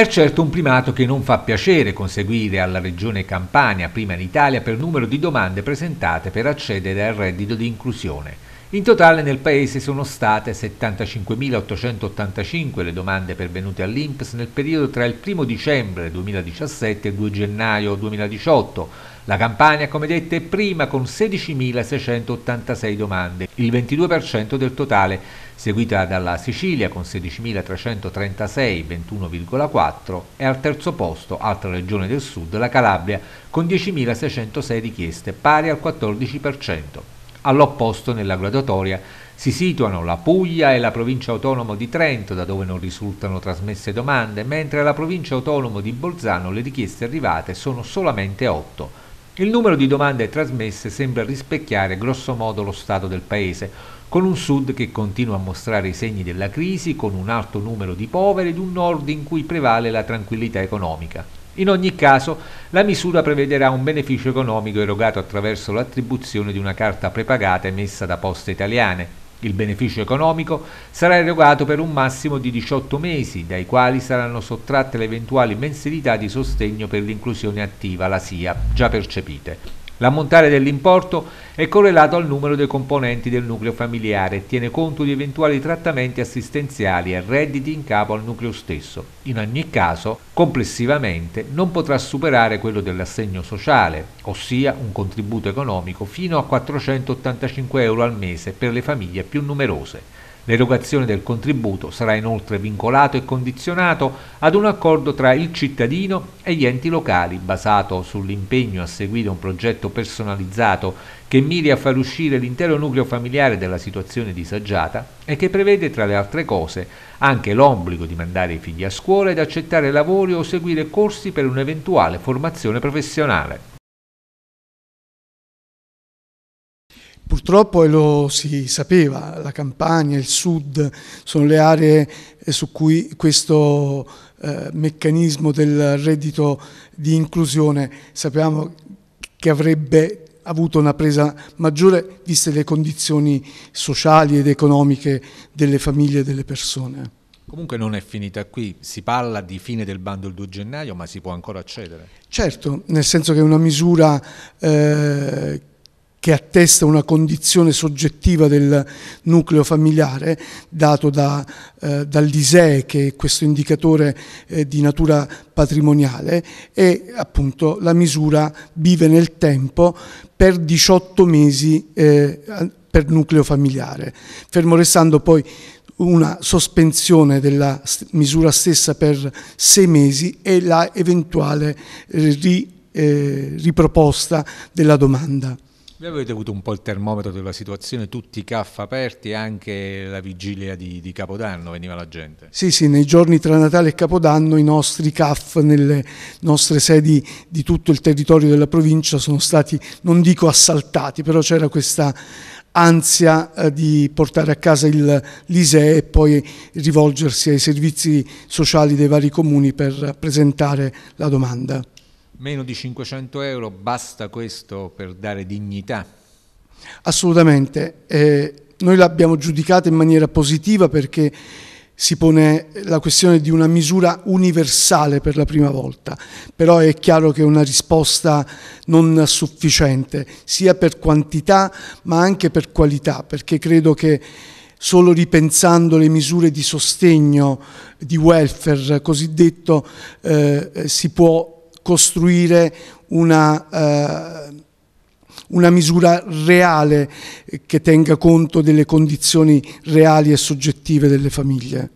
È certo un primato che non fa piacere conseguire alla regione Campania, prima in Italia, per numero di domande presentate per accedere al reddito di inclusione. In totale nel Paese sono state 75.885 le domande pervenute all'INPS nel periodo tra il 1 dicembre 2017 e il 2 gennaio 2018, la Campania, come detto, è prima con 16.686 domande, il 22% del totale, seguita dalla Sicilia con 16.336, 21,4% e al terzo posto, altra regione del sud, la Calabria con 10.606 richieste, pari al 14%. All'opposto nella graduatoria si situano la Puglia e la provincia autonoma di Trento, da dove non risultano trasmesse domande, mentre alla provincia autonoma di Bolzano le richieste arrivate sono solamente 8. Il numero di domande trasmesse sembra rispecchiare grossomodo lo stato del paese, con un sud che continua a mostrare i segni della crisi, con un alto numero di poveri ed un nord in cui prevale la tranquillità economica. In ogni caso, la misura prevederà un beneficio economico erogato attraverso l'attribuzione di una carta prepagata emessa da poste italiane, il beneficio economico sarà erogato per un massimo di 18 mesi, dai quali saranno sottratte le eventuali mensilità di sostegno per l'inclusione attiva, la SIA, già percepite. L'ammontare dell'importo è correlato al numero dei componenti del nucleo familiare e tiene conto di eventuali trattamenti assistenziali e redditi in capo al nucleo stesso. In ogni caso, complessivamente, non potrà superare quello dell'assegno sociale, ossia un contributo economico fino a 485 euro al mese per le famiglie più numerose. L'erogazione del contributo sarà inoltre vincolato e condizionato ad un accordo tra il cittadino e gli enti locali, basato sull'impegno a seguire un progetto personalizzato che miri a far uscire l'intero nucleo familiare dalla situazione disagiata e che prevede, tra le altre cose, anche l'obbligo di mandare i figli a scuola ed accettare lavori o seguire corsi per un'eventuale formazione professionale. Purtroppo, e lo si sapeva, la Campania, il Sud sono le aree eh, su cui questo eh, meccanismo del reddito di inclusione sappiamo che avrebbe avuto una presa maggiore viste le condizioni sociali ed economiche delle famiglie e delle persone. Comunque non è finita qui, si parla di fine del bando il 2 gennaio, ma si può ancora accedere. Certo, nel senso che è una misura eh, che attesta una condizione soggettiva del nucleo familiare dato da, eh, dall'ISEE, che è questo indicatore eh, di natura patrimoniale, e appunto la misura vive nel tempo per 18 mesi eh, per nucleo familiare, fermo restando poi una sospensione della misura stessa per 6 mesi e la eventuale ri, eh, riproposta della domanda. Voi avete avuto un po' il termometro della situazione, tutti i caff aperti, anche la vigilia di, di, Capodanno veniva la gente? Sì, sì, nei giorni tra Natale e Capodanno i nostri caff nelle nostre sedi di tutto il territorio della provincia sono stati, non dico assaltati, però c'era questa ansia eh, di portare a casa il l'ISEE e poi rivolgersi ai servizi sociali dei vari comuni per presentare la domanda. Meno di 500 euro, basta questo per dare dignità? Assolutamente, eh, noi l'abbiamo giudicata in maniera positiva perché si pone la questione di una misura universale per la prima volta, però è chiaro che è una risposta non sufficiente, sia per quantità ma anche per qualità, perché credo che solo ripensando le misure di sostegno, di welfare cosiddetto, eh, si può costruire una, eh, una misura reale che tenga conto delle condizioni reali e soggettive delle famiglie.